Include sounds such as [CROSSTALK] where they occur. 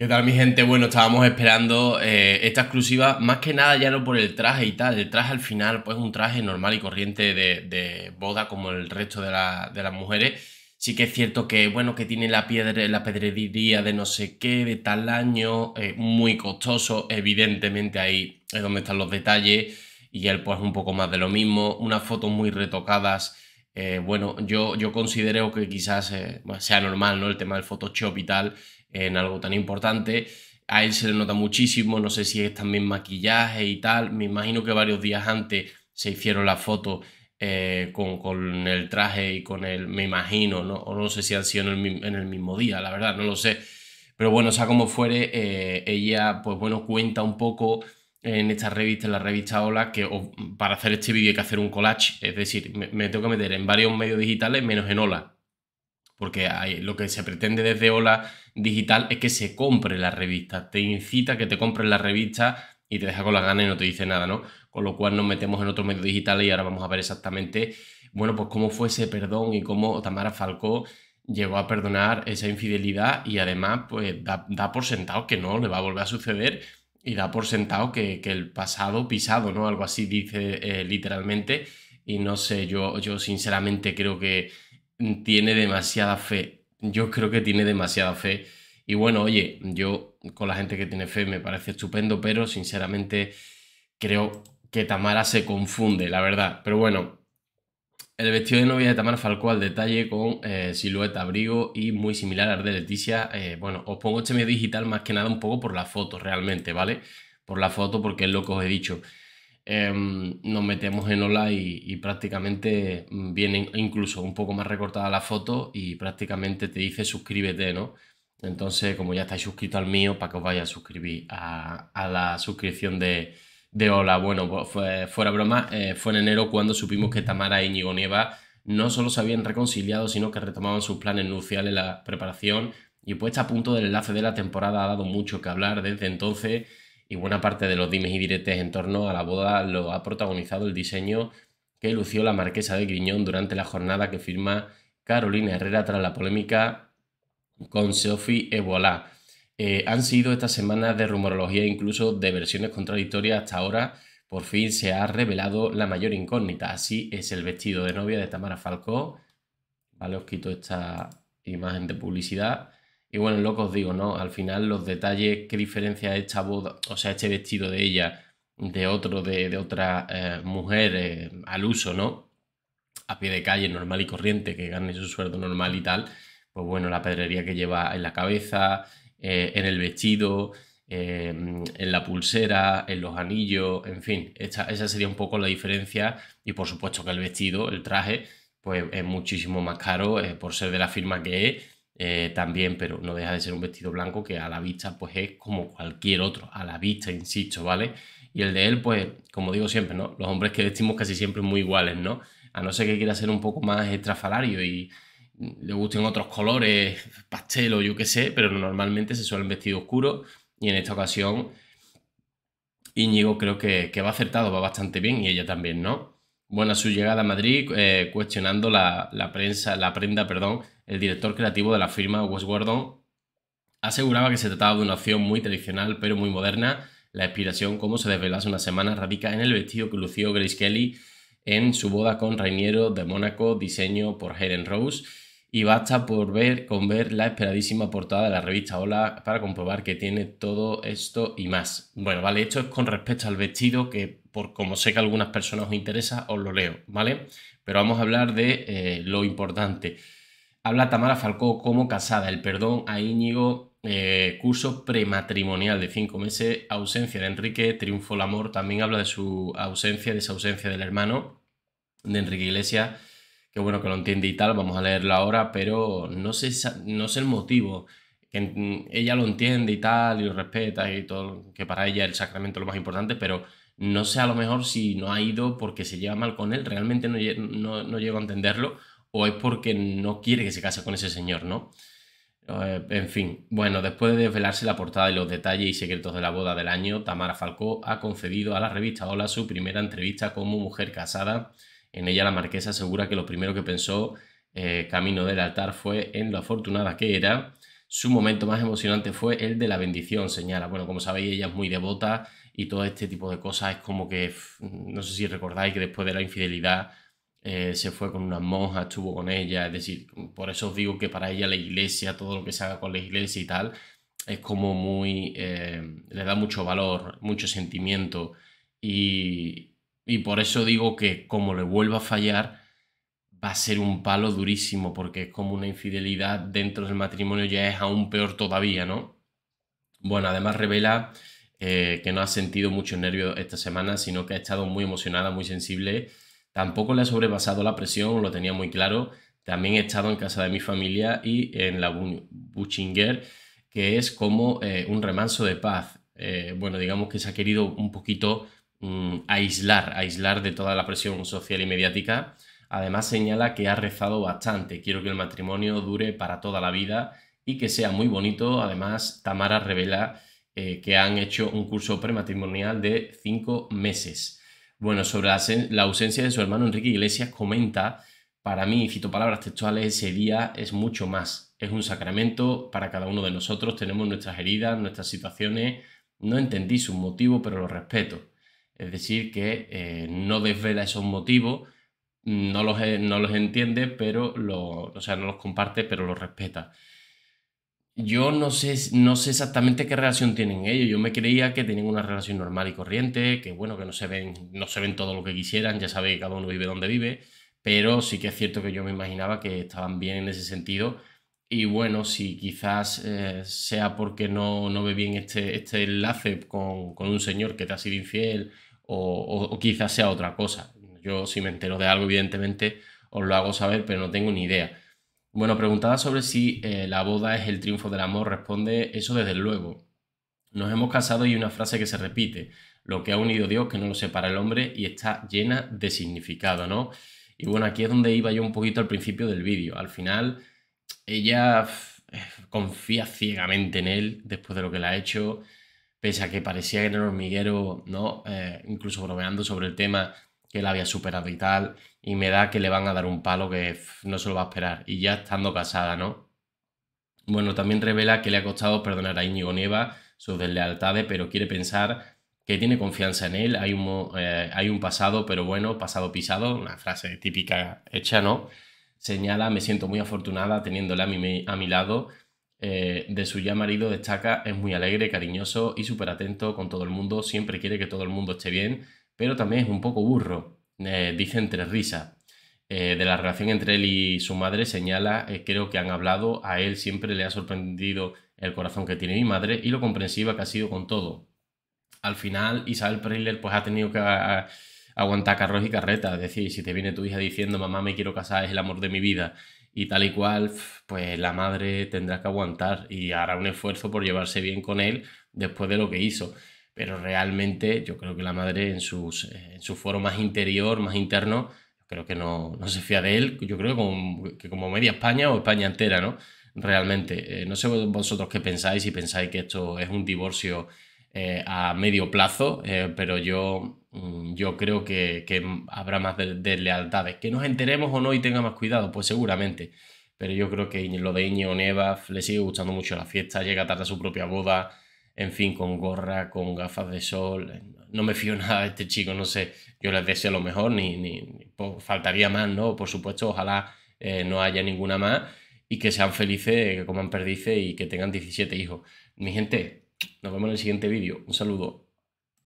¿Qué tal mi gente? Bueno, estábamos esperando eh, esta exclusiva, más que nada ya no por el traje y tal, el traje al final pues un traje normal y corriente de, boda como el resto de, las mujeres. Sí que es cierto que, bueno, que tiene la, piedra, la pedrería de no sé qué, de tal año, eh, muy costoso, evidentemente ahí es donde están los detalles y el pues un poco más de lo mismo, unas fotos muy retocadas. Eh, bueno, yo, yo considero que quizás sea normal, ¿no? El tema del Photoshop y tal, en algo tan importante. A él se le nota muchísimo, no sé si es también maquillaje y tal. Me imagino que varios días antes se hicieron la foto eh, con, el traje y con el, me imagino, ¿no? o no sé si han sido en el, mismo día, la verdad, no lo sé. Pero bueno, sea como fuere, eh, ella, pues bueno, cuenta un poco en esta revista, en la revista Hola, que para hacer este vídeo hay que hacer un collage, es decir, me tengo que meter en varios medios digitales menos en Hola, porque lo que se pretende desde Ola Digital es que se compre la revista, te incita a que te compres la revista y te deja con las ganas y no te dice nada, ¿no? Con lo cual nos metemos en otro medio digital y ahora vamos a ver exactamente, bueno, pues cómo fue ese perdón y cómo Tamara Falcó llegó a perdonar esa infidelidad y además pues da, por sentado que no le va a volver a suceder y da por sentado que, el pasado pisado, ¿no? Algo así dice eh, literalmente y no sé, yo, yo sinceramente creo que tiene demasiada fe. Yo creo que tiene demasiada fe. Y bueno, oye, yo con la gente que tiene fe me parece estupendo, pero sinceramente creo que Tamara se confunde, la verdad. Pero bueno, el vestido de novia de Tamara Falcó al detalle con eh, silueta, abrigo y muy similar al de Leticia. Eh, bueno, os pongo este medio digital más que nada un poco por la foto realmente, ¿vale? Por la foto porque es lo que os he dicho. Em, nos metemos en Hola y, prácticamente mm, viene incluso un poco más recortada la foto y prácticamente te dice suscríbete, ¿no? Entonces, como ya estáis suscritos al mío, para que os vaya a suscribir a, la suscripción de, de Bueno, pues fue, fuera broma, eh, fue en enero cuando supimos que Tamara y e Íñigo Nieva no solo se habían reconciliado, sino que retomaban sus planes nupciales, la preparación y pues está a punto del enlace de la temporada ha dado mucho que hablar desde entonces y buena parte de los dimes y diretes en torno a la boda lo ha protagonizado el diseño que lució la marquesa de Griñón durante la jornada que firma Carolina Herrera tras la polémica con Sophie Evola. Eh, han sido estas semanas de rumorología, e incluso de versiones contradictorias hasta ahora. Por fin se ha revelado la mayor incógnita. Así es el vestido de novia de Tamara Falcó. Vale, os quito esta imagen de publicidad. Y bueno, lo que os digo, ¿no? Al final los detalles, qué diferencia esta boda, o sea, este vestido de ella de otro, de, otra eh, mujer eh, al uso, ¿no? A pie de calle, normal y corriente, que gane su sueldo normal y tal. Pues bueno, la pedrería que lleva en la cabeza, eh, en el vestido, en la pulsera, en los anillos, en fin, esa sería un poco la diferencia. Y por supuesto que el vestido, el traje, pues es muchísimo más caro por ser de la firma que es eh, también, pero no deja de ser un vestido blanco que a la vista pues es como cualquier otro, a la vista, insisto, ¿vale? Y el de él, pues, como digo siempre, ¿no? Los hombres que vestimos casi siempre muy iguales, ¿no? A no ser que quiera ser un poco más estrafalario y le gusten otros colores, pastel o yo qué sé, pero normalmente se suelen vestir oscuro y en esta ocasión Íñigo creo que, que va acertado, va bastante bien y ella también, ¿no? Bueno, a su llegada a Madrid, eh, cuestionando la, prensa, la prenda, perdón, el director creativo de la firma, Wes Gordon, aseguraba que se trataba de una opción muy tradicional pero muy moderna. La inspiración, como se desvela hace una semana, radica en el vestido que lució Grace Kelly en su boda con Rainiero de Mónaco, diseño por Helen Rose y basta por ver con ver la esperadísima portada de la revista Hola para comprobar que tiene todo esto y más. Bueno, vale, esto es con respecto al vestido que por como sé que a algunas personas os interesa, os lo leo, ¿vale? Pero vamos a hablar de eh, lo importante. Habla Tamara Falcó como casada, el perdón a Íñigo, eh, curso prematrimonial de cinco meses, ausencia de Enrique, triunfo el amor, también habla de su ausencia, de esa ausencia del hermano de Enrique Iglesias que bueno, que lo entiende y tal, vamos a leerlo ahora, pero no sé, no sé el motivo. Que ella lo entiende y tal, y lo respeta y todo, que para ella el sacramento es lo más importante, pero no sé a lo mejor si no ha ido porque se lleva mal con él, realmente no, no, llego a entenderlo, o es porque no quiere que se case con ese señor, ¿no? Eh, en fin, bueno, después de desvelarse la portada y los detalles y secretos de la boda del año, Tamara Falcó ha concedido a la revista Hola su primera entrevista como mujer casada en ella la marquesa asegura que lo primero que pensó eh, camino del altar fue en lo afortunada que era. Su momento más emocionante fue el de la bendición, señala. Bueno, como sabéis, ella es muy devota y todo este tipo de cosas es como que, no sé si recordáis que después de la infidelidad eh, se fue con unas monjas, estuvo con ella, es decir, por eso os digo que para ella la iglesia, todo lo que se haga con la iglesia y tal, es como muy, eh, le da mucho valor, mucho sentimiento y, y por eso digo que como le vuelva a fallar, va a ser un palo durísimo, porque es como una infidelidad dentro del matrimonio, ya es aún peor todavía, ¿no? Bueno, además revela eh, que no ha sentido mucho nervio esta semana, sino que ha estado muy emocionada, muy sensible. Tampoco le ha sobrepasado la presión, lo tenía muy claro. También he estado en casa de mi familia y en la Buchinger, que es como eh, un remanso de paz. Eh, bueno, digamos que se ha querido un poquito Mm, aislar, aislar de toda la presión social y mediática. Además señala que ha rezado bastante, quiero que el matrimonio dure para toda la vida y que sea muy bonito. Además, Tamara revela eh, que han hecho un curso prematrimonial de cinco meses. Bueno, sobre la, la ausencia de su hermano Enrique Iglesias comenta, para mí, cito palabras textuales, ese día es mucho más. Es un sacramento para cada uno de nosotros, tenemos nuestras heridas, nuestras situaciones. No entendí su motivo, pero lo respeto. Es decir, que eh, no desvela esos motivos, no los, eh, no los entiende, pero lo, o sea, no los comparte, pero los respeta. Yo no sé, no sé exactamente qué relación tienen ellos. Yo me creía que tenían una relación normal y corriente, que bueno, que no se ven, no se ven todo lo que quisieran, ya sabe que cada uno vive donde vive, pero sí que es cierto que yo me imaginaba que estaban bien en ese sentido. Y bueno, si quizás eh, sea porque no, no ve bien este, este enlace con, con, un señor que te ha sido infiel o, quizás sea otra cosa. Yo si me entero de algo, evidentemente, os lo hago saber, pero no tengo ni idea. Bueno, preguntada sobre si eh, la boda es el triunfo del amor, responde eso desde luego. Nos hemos casado y una frase que se repite, lo que ha unido Dios, que no lo separa el hombre, y está llena de significado, ¿no? Y bueno, aquí es donde iba yo un poquito al principio del vídeo. Al final, ella eh, confía ciegamente en él después de lo que le ha hecho pese a que parecía que en el hormiguero, ¿no? Eh, incluso bromeando sobre el tema que la había superado y tal, y me da que le van a dar un palo que no se lo va a esperar, y ya estando casada, ¿no? Bueno, también revela que le ha costado perdonar a Íñigo Nieva sus deslealtades, pero quiere pensar que tiene confianza en él, hay un, eh, hay un pasado, pero bueno, pasado pisado, una frase típica hecha, ¿no? Señala, me siento muy afortunada teniéndole a a mi lado, eh, de su ya marido destaca, es muy alegre, cariñoso y súper atento con todo el mundo, siempre quiere que todo el mundo esté bien, pero también es un poco burro, eh, dice entre risas. Eh, de la relación entre él y su madre señala, creo que han hablado, a él siempre le ha sorprendido el corazón que tiene mi madre y lo comprensiva que ha sido con todo. Al final, Isabel Preiler pues ha tenido que aguantar carros y carretas, es decir, si te viene tu hija diciendo, mamá, me quiero casar, es el amor de mi vida, y tal y cual, pues la madre tendrá que aguantar y hará un esfuerzo por llevarse bien con él después de lo que hizo. Pero realmente yo creo que la madre en, sus, en su foro más interior, más interno, creo que no, se fía de él, yo creo que como, media España o España entera, ¿no? Realmente, eh, no sé vosotros qué pensáis, si pensáis que esto es un divorcio eh, a medio plazo, eh, pero yo Mm, yo creo que, habrá más de De que nos enteremos o no y tenga más cuidado, pues seguramente. Pero yo creo que lo de Iñigo Neva le sigue gustando mucho la fiesta, llega tarde a su propia boda, en fin, con gorra, con gafas de sol. No me fío [LAUGHS] nada de este chico, no sé. Yo les deseo lo mejor, ni, pues, faltaría más, ¿no? Por supuesto, ojalá eh, no haya ninguna más y que sean felices, que coman perdices y que tengan 17 hijos. Mi gente, nos vemos en el siguiente vídeo. Un saludo.